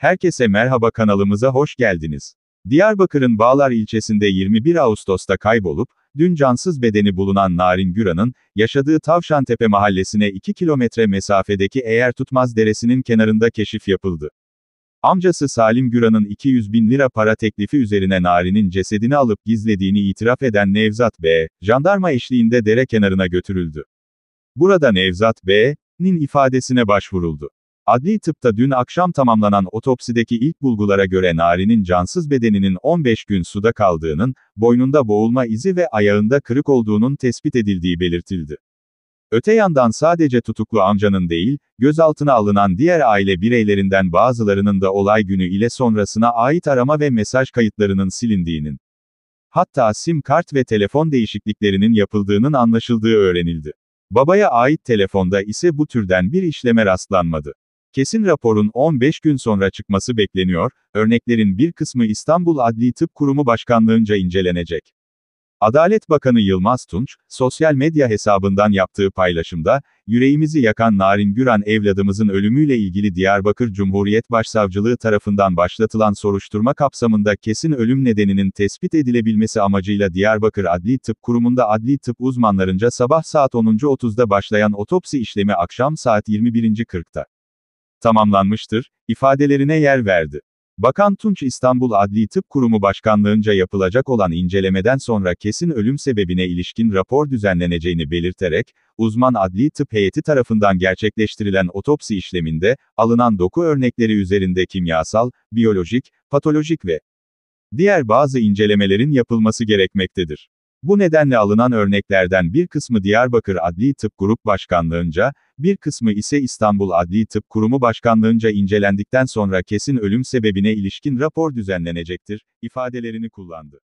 Herkese merhaba kanalımıza hoş geldiniz. Diyarbakır'ın Bağlar ilçesinde 21 Ağustos'ta kaybolup, dün cansız bedeni bulunan Narin Güran'ın, yaşadığı Tavşantepe mahallesine 2 kilometre mesafedeki Eğer Tutmaz Deresi'nin kenarında keşif yapıldı. Amcası Salim Güran'ın 200 bin lira para teklifi üzerine Narin'in cesedini alıp gizlediğini itiraf eden Nevzat B., jandarma eşliğinde dere kenarına götürüldü. Burada Nevzat B., nin ifadesine başvuruldu. Adli tıpta dün akşam tamamlanan otopsideki ilk bulgulara göre Nari'nin cansız bedeninin 15 gün suda kaldığının, boynunda boğulma izi ve ayağında kırık olduğunun tespit edildiği belirtildi. Öte yandan sadece tutuklu amcanın değil, gözaltına alınan diğer aile bireylerinden bazılarının da olay günü ile sonrasına ait arama ve mesaj kayıtlarının silindiğinin, hatta sim kart ve telefon değişikliklerinin yapıldığının anlaşıldığı öğrenildi. Babaya ait telefonda ise bu türden bir işleme rastlanmadı. Kesin raporun 15 gün sonra çıkması bekleniyor, örneklerin bir kısmı İstanbul Adli Tıp Kurumu Başkanlığınca incelenecek. Adalet Bakanı Yılmaz Tunç, sosyal medya hesabından yaptığı paylaşımda, yüreğimizi yakan Narin Güran evladımızın ölümüyle ilgili Diyarbakır Cumhuriyet Başsavcılığı tarafından başlatılan soruşturma kapsamında kesin ölüm nedeninin tespit edilebilmesi amacıyla Diyarbakır Adli Tıp Kurumu'nda adli tıp uzmanlarınca sabah saat 10.30'da başlayan otopsi işlemi akşam saat 21.40'ta tamamlanmıştır, ifadelerine yer verdi. Bakan Tunç İstanbul Adli Tıp Kurumu Başkanlığınca yapılacak olan incelemeden sonra kesin ölüm sebebine ilişkin rapor düzenleneceğini belirterek, uzman adli tıp heyeti tarafından gerçekleştirilen otopsi işleminde, alınan doku örnekleri üzerinde kimyasal, biyolojik, patolojik ve diğer bazı incelemelerin yapılması gerekmektedir. Bu nedenle alınan örneklerden bir kısmı Diyarbakır Adli Tıp Grup Başkanlığınca, bir kısmı ise İstanbul Adli Tıp Kurumu Başkanlığınca incelendikten sonra kesin ölüm sebebine ilişkin rapor düzenlenecektir, ifadelerini kullandı.